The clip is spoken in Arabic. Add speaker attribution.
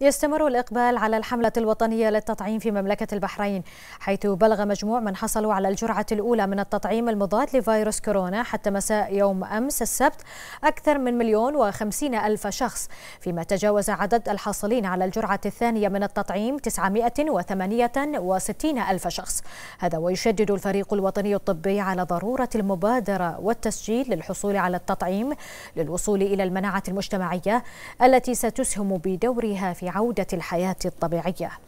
Speaker 1: يستمر الإقبال على الحملة الوطنية للتطعيم في مملكة البحرين حيث بلغ مجموع من حصلوا على الجرعة الأولى من التطعيم المضاد لفيروس كورونا حتى مساء يوم أمس السبت أكثر من مليون وخمسين ألف شخص فيما تجاوز عدد الحاصلين على الجرعة الثانية من التطعيم 968 ألف شخص هذا ويشدد الفريق الوطني الطبي على ضرورة المبادرة والتسجيل للحصول على التطعيم للوصول إلى المناعة المجتمعية التي ستسهم بدورها في عودة الحياة الطبيعية